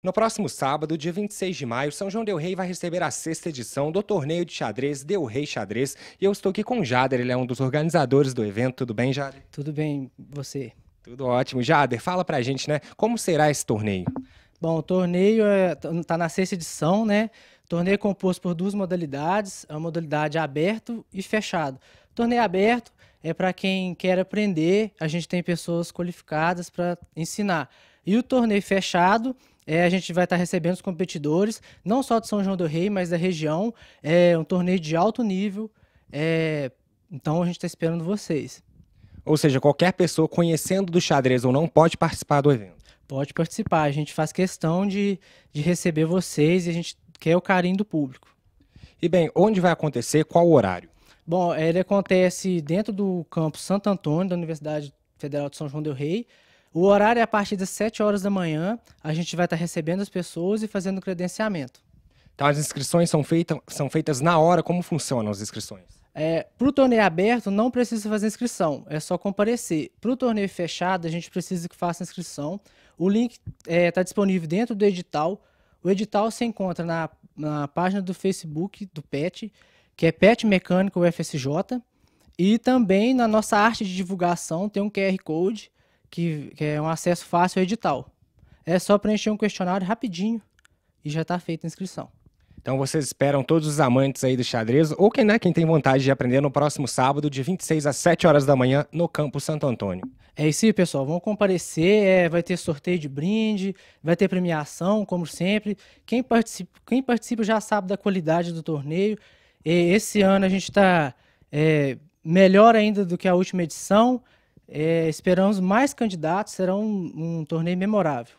No próximo sábado, dia 26 de maio, São João Del Rey vai receber a sexta edição do torneio de xadrez Del Rey Xadrez. E eu estou aqui com o Jader, ele é um dos organizadores do evento. Tudo bem, Jader? Tudo bem, você? Tudo ótimo. Jader, fala pra gente, né? Como será esse torneio? Bom, o torneio está é, tá, tá na sexta edição, né? O torneio é composto por duas modalidades, é a modalidade aberto e fechado. torneio aberto é para quem quer aprender, a gente tem pessoas qualificadas para ensinar. E o torneio fechado é, a gente vai estar tá recebendo os competidores, não só de São João do Rei, mas da região. É um torneio de alto nível. É, então a gente está esperando vocês. Ou seja, qualquer pessoa conhecendo do xadrez ou não pode participar do evento. Pode participar. A gente faz questão de, de receber vocês e a gente quer o carinho do público. E bem, onde vai acontecer? Qual o horário? Bom, ele acontece dentro do campus Santo Antônio, da Universidade Federal de São João Del Rei, o horário é a partir das 7 horas da manhã. A gente vai estar recebendo as pessoas e fazendo credenciamento. Então, as inscrições são, feitas são feitas na hora. Como funcionam as inscrições? É, para o torneio aberto, não precisa fazer inscrição, é só comparecer. Para o torneio fechado, a gente precisa que faça inscrição. O link está é, tá disponível dentro do edital. O edital se encontra na, na página do Facebook do PET, que é PET Mecânico UFSJ. E também na nossa arte de divulgação tem um QR Code que, que é um acesso fácil ao edital. É só preencher um questionário rapidinho e já está feita a inscrição. Então vocês esperam todos os amantes aí do xadrez ou quem, né, quem tem vontade de aprender no próximo sábado, de 26 às 7 horas da manhã, no Campo Santo Antônio. É isso aí, pessoal. Vão comparecer, é, vai ter sorteio de brinde, vai ter premiação, como sempre. Quem participa, quem participa já sabe da qualidade do torneio. E esse ano a gente está é, melhor ainda do que a última edição. É, esperamos mais candidatos, será um, um torneio memorável.